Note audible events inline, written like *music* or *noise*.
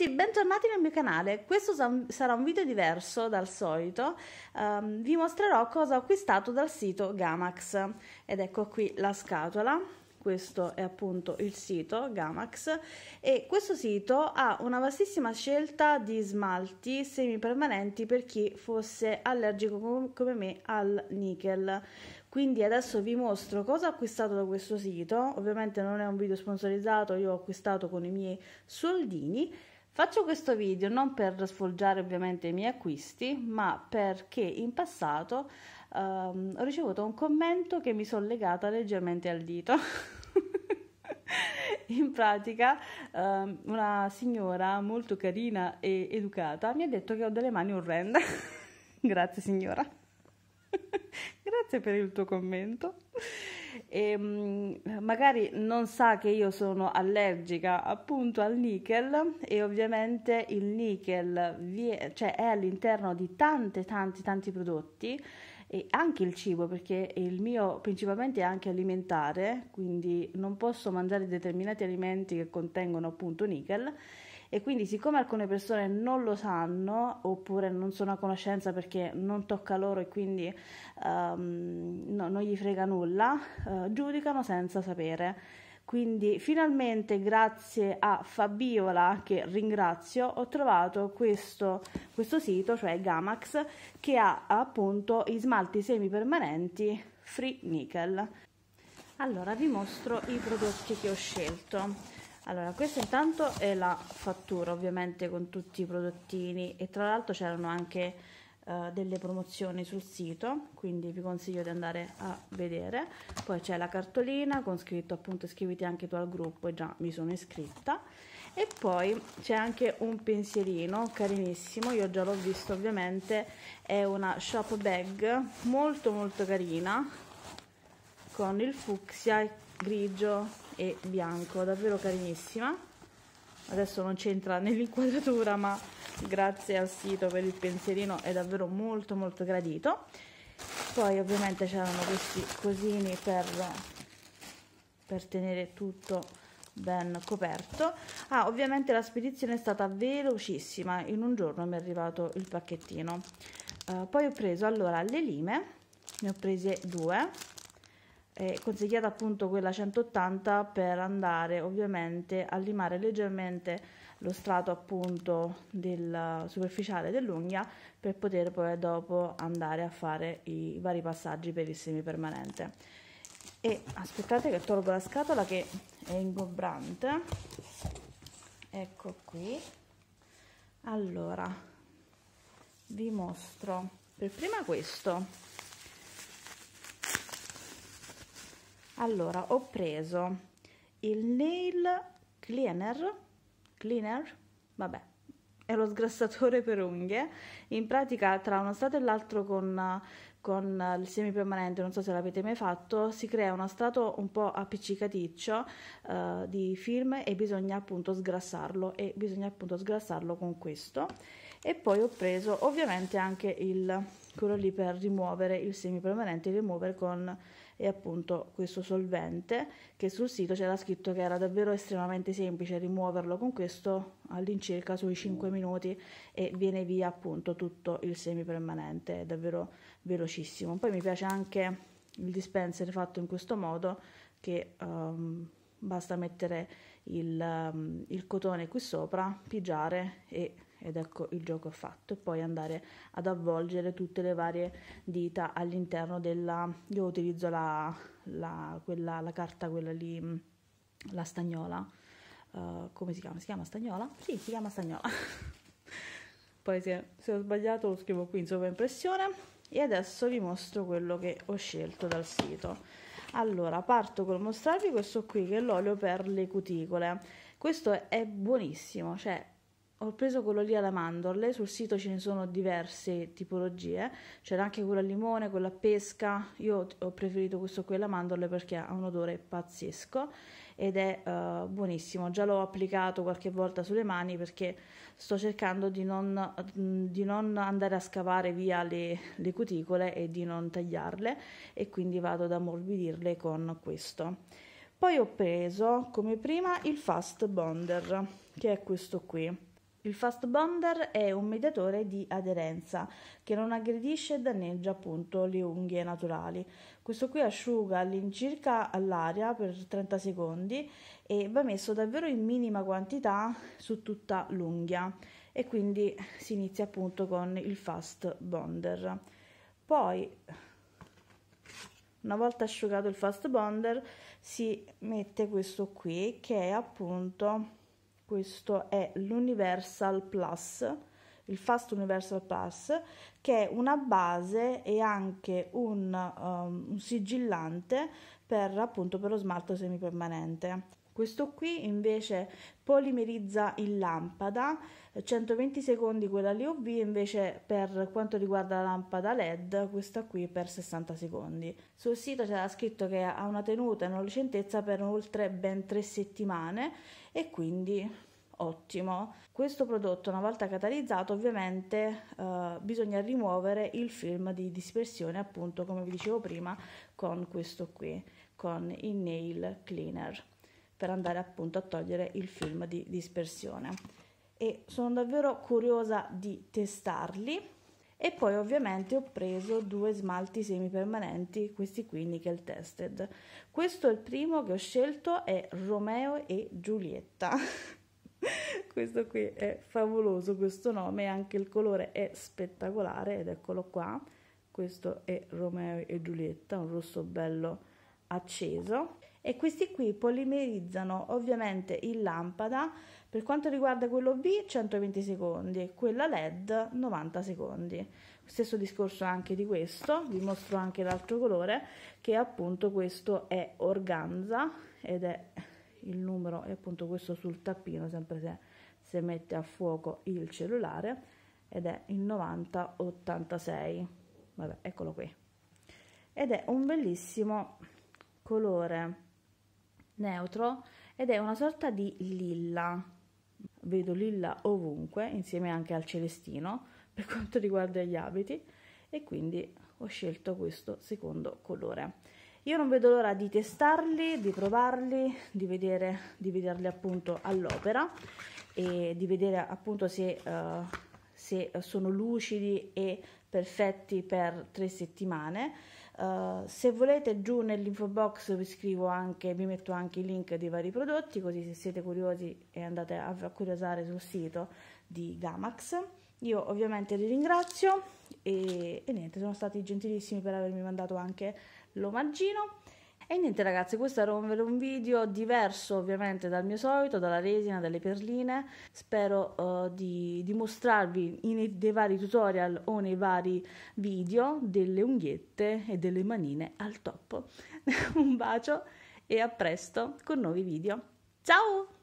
tutti bentornati nel mio canale. Questo sarà un video diverso dal solito. Um, vi mostrerò cosa ho acquistato dal sito Gamax. Ed ecco qui la scatola. Questo è appunto il sito Gamax e questo sito ha una vastissima scelta di smalti semipermanenti per chi fosse allergico come me al nickel. Quindi adesso vi mostro cosa ho acquistato da questo sito, ovviamente non è un video sponsorizzato, io ho acquistato con i miei soldini Faccio questo video non per sfoggiare ovviamente i miei acquisti, ma perché in passato ehm, ho ricevuto un commento che mi sono legata leggermente al dito. *laughs* in pratica ehm, una signora molto carina e educata mi ha detto che ho delle mani orrende. *laughs* Grazie signora. *laughs* Grazie per il tuo commento e ehm, magari non sa che io sono allergica appunto al nickel e ovviamente il nickel è, cioè è all'interno di tanti tanti tanti prodotti e anche il cibo perché il mio principalmente è anche alimentare quindi non posso mangiare determinati alimenti che contengono appunto nickel e quindi siccome alcune persone non lo sanno oppure non sono a conoscenza perché non tocca loro e quindi um, no, non gli frega nulla, uh, giudicano senza sapere. Quindi finalmente grazie a Fabiola, che ringrazio, ho trovato questo, questo sito, cioè Gamax, che ha appunto i smalti semipermanenti free nickel. Allora vi mostro i prodotti che ho scelto allora questa intanto è la fattura ovviamente con tutti i prodottini e tra l'altro c'erano anche eh, delle promozioni sul sito quindi vi consiglio di andare a vedere poi c'è la cartolina con scritto appunto iscriviti anche tu al gruppo e già mi sono iscritta e poi c'è anche un pensierino carinissimo io già l'ho visto ovviamente è una shop bag molto molto carina con il fucsia grigio e bianco davvero carinissima adesso non c'entra nell'inquadratura ma grazie al sito per il pensierino è davvero molto molto gradito poi ovviamente c'erano questi cosini per, per tenere tutto ben coperto ah ovviamente la spedizione è stata velocissima in un giorno mi è arrivato il pacchettino uh, poi ho preso allora le lime ne ho prese due è consigliata appunto quella 180 per andare ovviamente a limare leggermente lo strato appunto del superficiale dell'unghia per poter poi dopo andare a fare i vari passaggi per il semi permanente e aspettate che tolgo la scatola che è ingombrante ecco qui allora vi mostro per prima questo allora ho preso il nail cleaner cleaner vabbè è lo sgrassatore per unghie in pratica tra uno strato e l'altro con con il permanente, non so se l'avete mai fatto, si crea uno strato un po' appiccicaticcio eh, di film e bisogna appunto sgrassarlo e bisogna appunto sgrassarlo con questo. E poi ho preso ovviamente anche il, quello lì per rimuovere il semi semipermanente, rimuovere con e appunto questo solvente che sul sito c'era scritto che era davvero estremamente semplice rimuoverlo con questo all'incirca sui 5 mm. minuti e viene via appunto tutto il semi permanente è davvero velocissimo. Poi mi piace anche il dispenser fatto in questo modo che um, basta mettere il, um, il cotone qui sopra, pigiare e ed ecco il gioco fatto e poi andare ad avvolgere tutte le varie dita all'interno della io utilizzo la, la, quella, la carta quella lì la stagnola uh, come si chiama? si chiama stagnola? sì si chiama stagnola *laughs* poi se, se ho sbagliato lo scrivo qui in sovraimpressione e adesso vi mostro quello che ho scelto dal sito allora parto col mostrarvi questo qui che è l'olio per le cuticole questo è buonissimo cioè ho preso quello lì alle mandorle, sul sito ce ne sono diverse tipologie, c'era anche quello al limone, quello a pesca, io ho preferito questo qui alle mandorle perché ha un odore pazzesco ed è uh, buonissimo, già l'ho applicato qualche volta sulle mani perché sto cercando di non, mm, di non andare a scavare via le, le cuticole e di non tagliarle e quindi vado ad ammorbidirle con questo. Poi ho preso come prima il Fast Bonder, che è questo qui il fast bonder è un mediatore di aderenza che non aggredisce e danneggia appunto le unghie naturali. Questo qui asciuga all'incirca all'aria per 30 secondi e va messo davvero in minima quantità su tutta l'unghia e quindi si inizia appunto con il fast bonder. Poi una volta asciugato il fast bonder si mette questo qui che è appunto questo è l'Universal Plus, il Fast Universal Plus, che è una base e anche un, um, un sigillante per appunto per lo smalto semipermanente. Questo qui invece polimerizza in lampada, 120 eh, secondi quella lì UV, invece per quanto riguarda la lampada LED, questa qui per 60 secondi. Sul sito c'era scritto che ha una tenuta e una lucentezza per oltre ben 3 settimane e quindi ottimo. Questo prodotto una volta catalizzato ovviamente eh, bisogna rimuovere il film di dispersione appunto come vi dicevo prima con questo qui, con il nail cleaner per andare appunto a togliere il film di dispersione. E sono davvero curiosa di testarli. E poi ovviamente ho preso due smalti semipermanenti, questi qui nickel tested. Questo è il primo che ho scelto, è Romeo e Giulietta. *laughs* questo qui è favoloso, questo nome, anche il colore è spettacolare ed eccolo qua. Questo è Romeo e Giulietta, un rosso bello acceso e questi qui polimerizzano ovviamente in lampada per quanto riguarda quello B 120 secondi, quella LED 90 secondi. Stesso discorso anche di questo, vi mostro anche l'altro colore che appunto questo è organza ed è il numero è appunto questo sul tappino sempre se, se mette a fuoco il cellulare ed è il 9086 vabbè eccolo qui ed è un bellissimo colore neutro ed è una sorta di lilla. Vedo lilla ovunque, insieme anche al celestino, *laughs* per quanto riguarda gli abiti, e quindi ho scelto questo secondo colore. Io non vedo l'ora di testarli, di provarli, di, vedere, di vederli appunto all'opera e di vedere appunto se, uh, se sono lucidi e perfetti per tre settimane eh, se volete giù nell'info box vi scrivo anche, vi metto anche i link dei vari prodotti, così se siete curiosi e andate a, a curiosare sul sito di Gamax. Io ovviamente li ringrazio e, e niente, sono stati gentilissimi per avermi mandato anche l'omaggino e niente ragazzi, questo era un, un video diverso ovviamente dal mio solito, dalla resina, dalle perline. Spero uh, di, di mostrarvi in, dei vari tutorial o nei vari video delle unghiette e delle manine al top. *laughs* un bacio e a presto con nuovi video. Ciao!